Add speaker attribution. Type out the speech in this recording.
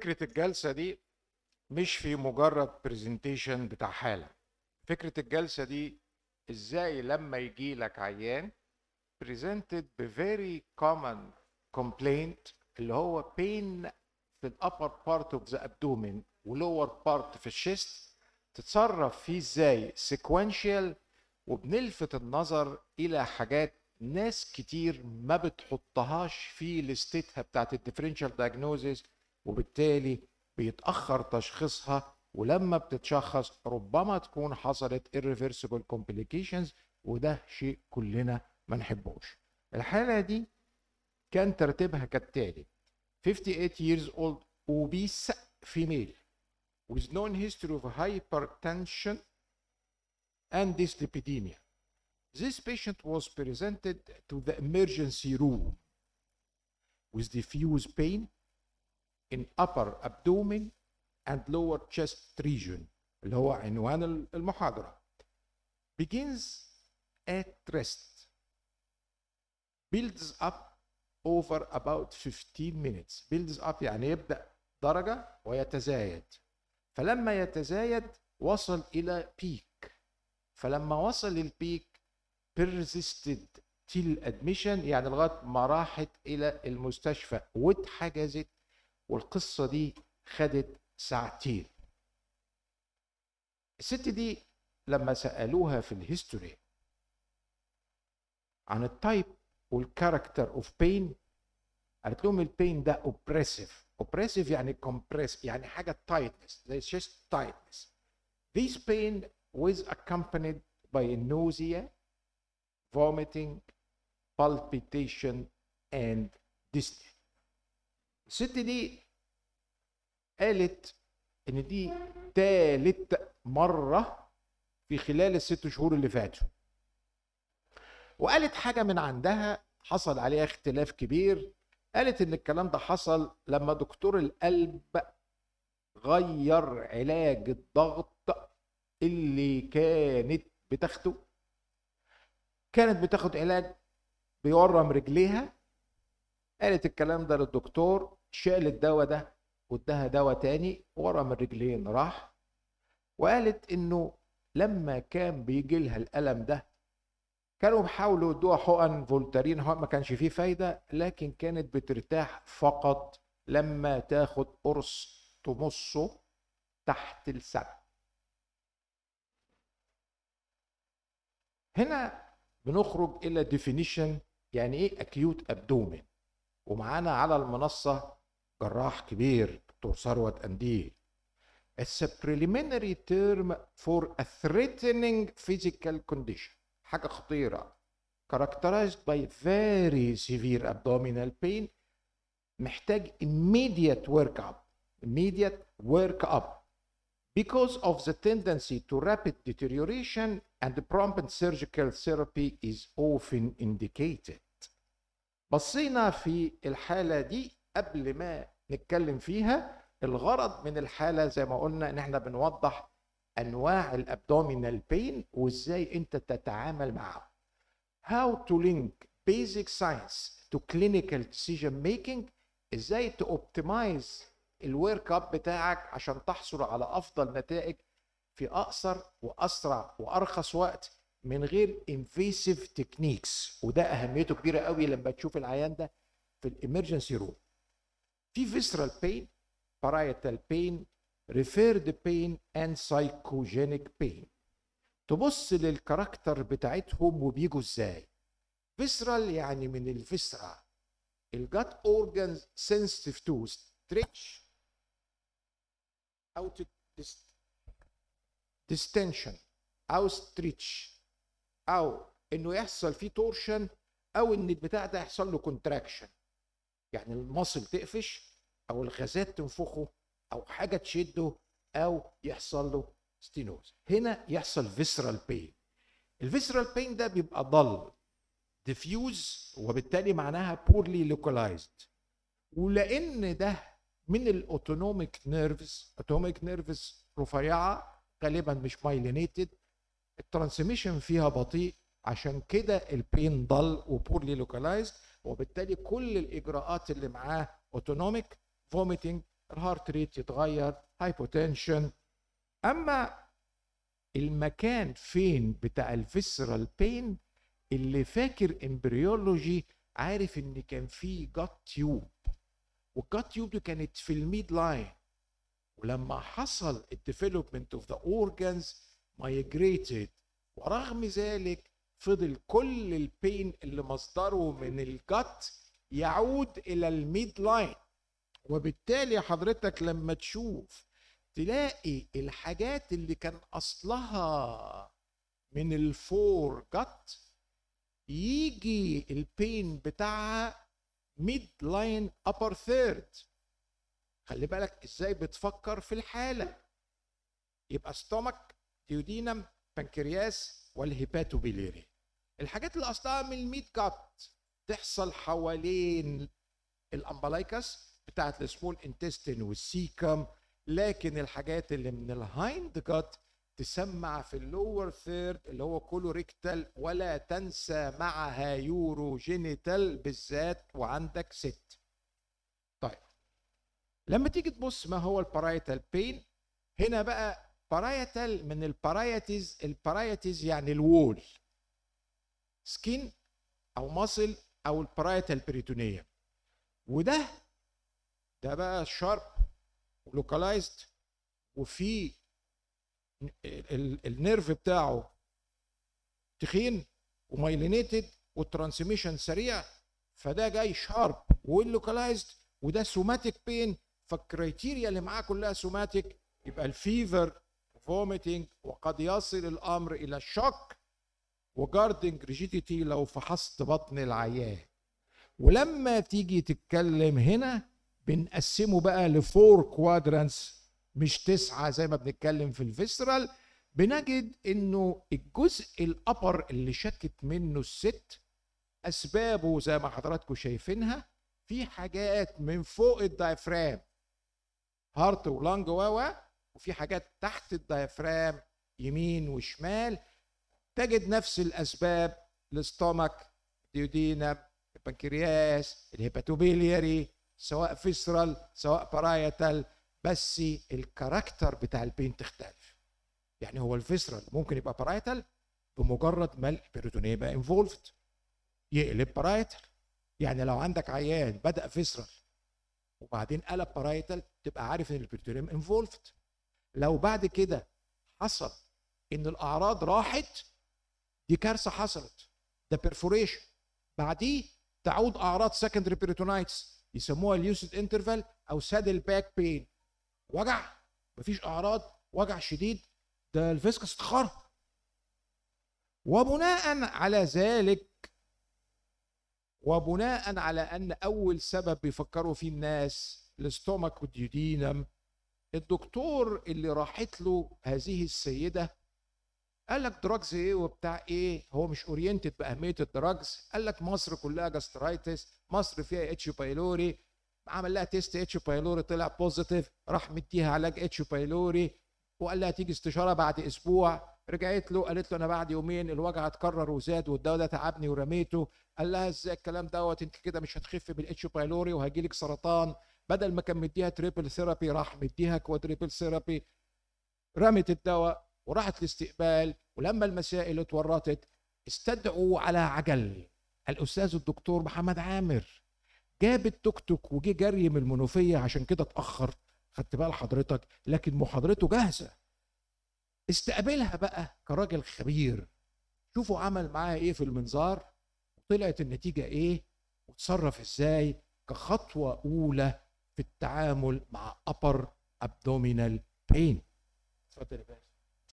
Speaker 1: فكرة الجلسة دي مش في مجرد برزنتيشن بتاع حالة فكرة الجلسة دي ازاي لما يجي لك عيان presented بفيري very common complaint اللي هو pain في ال upper part of the abdomen و lower part في الشيست تتصرف فيه ازاي sequential وبنلفت النظر الى حاجات ناس كتير ما بتحطهاش في لستتها بتاعت الديفرنشال دايجنوزيس وبالتالي بيتأخر تشخيصها ولما بتتشخص ربما تكون حصلت irreversible complications وده شيء كلنا ما نحبوش الحالة دي كان ترتيبها كالتالي 58 years old obese female with known history of hypertension and dyslipidemia. This patient was presented to the emergency room with diffuse pain in upper abdomen and lower chest region اللي هو عنوان المحاضرة begins at rest builds up over about 15 minutes builds up يعني يبدأ درجة ويتزايد فلما يتزايد وصل إلى peak فلما وصل peak persisted till admission يعني لغاية ما راحت إلى المستشفى واتحجزت والقصة دي خدت ساعتين الست دي لما سألوها في الهيستوري عن التايب والكاركتر اوف بين قالت لهم البين ده اوبريسيف اوبريسيف يعني كومبريس يعني حاجه تايتنس زي chest تايتنس This pain was accompanied by nausea, vomiting, palpitation and dizziness. الست دي قالت ان دي تالت مرة في خلال الست شهور اللي فاتوا وقالت حاجة من عندها حصل عليها اختلاف كبير قالت ان الكلام ده حصل لما دكتور القلب غير علاج الضغط اللي كانت بتاخده كانت بتاخد علاج بيورم رجليها قالت الكلام ده للدكتور شالت الدواء ده وادها دواء تاني ورا من رجلين راح وقالت انه لما كان بيجي لها الالم ده كانوا بيحاولوا يدوها حقن هو ما كانش فيه فايده لكن كانت بترتاح فقط لما تاخد قرص تمصه تحت السد هنا بنخرج الى ديفينيشن يعني ايه اكيوت ابدومين ومعانا على المنصه جراح كبير دكتور ثروت أنديه It's a preliminary term for a threatening physical condition حاجة خطيرة characterized by very severe abdominal pain محتاج immediate workup immediate workup because of the tendency to rapid deterioration and the prompt surgical therapy is often indicated بصينا في الحالة دي قبل ما نتكلم فيها الغرض من الحالة زي ما قلنا إن إحنا بنوضح أنواع الأبدومينال بين وإزاي أنت تتعامل معه. How to link basic science to clinical decision making إزاي تأوبتمايز الورك أب بتاعك عشان تحصل على أفضل نتائج في أقصر وأسرع وأرخص وقت من غير انفيسيف تكنيكس وده اهميته كبيره قوي لما تشوف العيان ده في الامرجنسي روم في visceral pain parietal pain referred pain and psychogenic pain تبص للكاركتر بتاعتهم وبيجوا ازاي visceral يعني من الفسرة gut organs sensitive to stretch او distension او stretch او انه يحصل فيه torsion او ان البتاع ده يحصل له contraction يعني المصل تقفش او الغازات تنفخه او حاجه تشده او يحصل له ستينوز هنا يحصل فيسرال بين الفيسرال بين ده بيبقى ضل ديفيوز وبالتالي معناها بورلي لوكالايزد ولان ده من الاوتونوميك نيرفز اوتونوميك نيرفز رفيعه غالبا مش مايلينيتد الترانسميشن فيها بطيء عشان كده البين ضل وبورلي لوكالايزد وبالتالي كل الاجراءات اللي معاه اوتونوميك فوميتنج الهارت ريت يتغير هايبوتنشن اما المكان فين بتاع الفيسرال بين اللي فاكر امبريولوجي عارف ان كان في جات تيوب والجات تيوب دي كانت في الميد لاين ولما حصل الديفلوبمنت اوف ذا اورجانز مايجريتد ورغم ذلك فضل كل البين اللي مصدره من الجت يعود الى الميد لاين وبالتالي حضرتك لما تشوف تلاقي الحاجات اللي كان اصلها من الفور جت يجي البين بتاعها ميد لاين ابر ثيرد خلي بالك ازاي بتفكر في الحاله يبقى ستومك ديودينم بنكرياس والهيباتوبيليري الحاجات اللي اصلها من الميت كات تحصل حوالين الامبلايكس بتاعت السمول انتستين والسيكم لكن الحاجات اللي من الهايند كات تسمع في اللور ثيرد اللي هو كولوريكتال ولا تنسى معها يوروجينيتال بالذات وعندك ست طيب لما تيجي تبص ما هو البارايتال بين هنا بقى بارايتال من البارايتيز البارايتيز يعني الوول سكين او ماسل او البرايتال البريتونيه وده ده بقى شارب ولوكالايزد وفي النيرف بتاعه تخين ومايلينيتد والترانسميشن سريع فده جاي شارب واللوكالايزد وده سوماتيك بين فالكريتيريا اللي معاه كلها سوماتيك يبقى الفيفر فوميتنج وقد يصل الامر الى الشوك وجاردنج ريجيديتي لو فحصت بطن العيان ولما تيجي تتكلم هنا بنقسمه بقى لفور كوادرانس مش تسعة زي ما بنتكلم في الفيسرال بنجد انه الجزء الابر اللي شكت منه الست اسبابه زي ما حضراتكم شايفينها في حاجات من فوق الدايفرام هارت ولانج و وفي حاجات تحت الدايفرام يمين وشمال تجد نفس الأسباب للستومك ديودينم البنكرياس الهيباتوبيلياري سواء فيسرال سواء بارايتال بس الكاركتر بتاع البين تختلف يعني هو الفيسرال ممكن يبقى بارايتال بمجرد ما البيروتونيه بقى انفولفد يقلب بارايتال يعني لو عندك عيان بدا فيسرال وبعدين قلب بارايتال تبقى عارف ان البيروتونيوم انفولفد لو بعد كده حصل ان الاعراض راحت دي كارثه حصلت ده بيرفوريشن بعديه تعود اعراض سكندري بيريتونايتس يسموها اليوسيد انترفال او سادل باك بين وجع مفيش اعراض وجع شديد ده الفيسكس اتخرب وبناء على ذلك وبناء على ان اول سبب بيفكروا فيه الناس الاستومك والديودينم الدكتور اللي راحت له هذه السيده قال لك دراجز ايه وبتاع ايه هو مش اورينتد باهميه الدراجز قال لك مصر كلها جاسترايتس مصر فيها اتش بايلوري عمل لها تيست اتش بايلوري طلع بوزيتيف راح مديها علاج اتش بايلوري وقال لها تيجي استشاره بعد اسبوع رجعت له قالت له انا بعد يومين الوجع اتكرر وزاد والدواء ده تعبني ورميته قال لها ازاي الكلام دوت انت كده مش هتخفي بالاتش بايلوري وهيجي لك سرطان بدل ما كان مديها تريبل ثيرابي راح مديها كوادريبل ثيرابي رمت الدواء وراحت الاستقبال ولما المسائل اتورطت استدعوا على عجل الاستاذ الدكتور محمد عامر جاب التوك توك وجه جري من المنوفيه عشان كده اتاخر خدت بال حضرتك لكن محاضرته جاهزه استقبلها بقى كراجل خبير شوفوا عمل معاها ايه في المنظار وطلعت النتيجه ايه وتصرف ازاي كخطوه اولى في التعامل مع ابر ابدومينال بين اتفضل يا باشا